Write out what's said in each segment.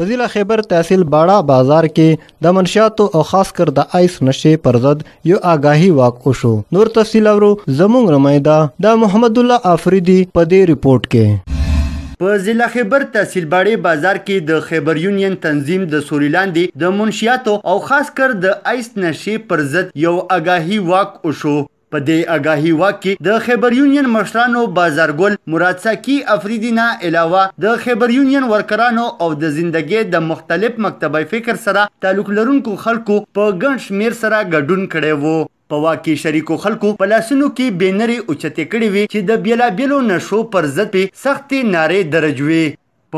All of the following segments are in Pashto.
په ضلع خیبر تحصیل باړه بازار کې د منشاتو او خاص کر د آیس نشې پر ضد یو آگاهی واقع شو نور تفصیل اورو زموږ رمایدا د محمد الله افریدی په دې ریپورت کې په ضلع خیبر تحصیل باړې بازار کې د خیبر یونین تنظیم د سوري لاندې د منشیاتو او خاص کر د آیس نشې پر ضد یو آگاهی واک وشو په دې اگاهی وخت کې د خیبر یونین مشرانو بازارګل مراد ساکي افریدی نه علاوه د خیبر یونین ورکرانو او د زندګۍ د مختلف مکتبې فکر سره تعلق لرونکو خلکو په ګڼ شمیر سره ګډون کړي وو په واکه شریکو خلکو په لاسونو کې بینري اوچته کړي وي چې د بیلا بیلو نشو پر ضد په سختي ناره درجوي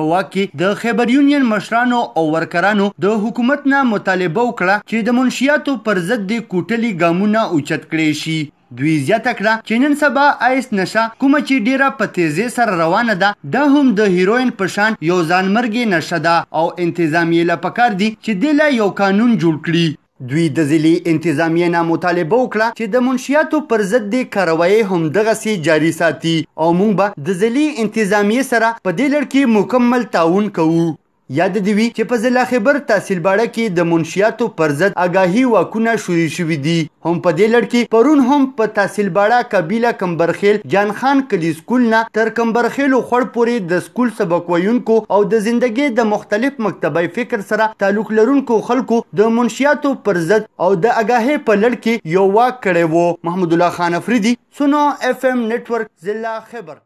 په واکه د خیبر یونین مشرانو او ورکرانو د حکومت نه مطالبه وکړه چې د منشیاتو پر ضد د کوټلي ګامونه اوچت کړي شي دوی زیاته کړه چې نن سبا آیس نشه کومه چې ډیره په تیزی سره روانه ده دا هم د هیروین په شان یو ځانمرګي نشه ده او انتظام یې له پکار دي چې دله یو قانون جوړ کړي دوی د ځلی انتظامیه نه مطالبه وکړه چې د منشیاتو پر ضد د کاروایی هم دغه سي جاری ساتي او موږ به د ځلی انتظامیه سره په دې لړ کې مکمل تعاون کوو یاد دی وی چې په ضلع خبر تحصیل باړه کې د منشیاتو پر ضد آگاهی واکونه شروع شوې دي هم په دې لړ کې پرون هم په تحصیل باړه قبيله کمبرخیل جان خان کلی سکول نه تر کمبرخیل خور پورې د سکول سبق ویونکو او د زندګۍ د مختلف مکتبي فکر سره تعلق لرونکو خلکو د منشیاتو پر ضد او د آگاهی په لړ کې یو واک کړی وو محمد الله خان افریدي سونو اف ام نتورک ضلع خبر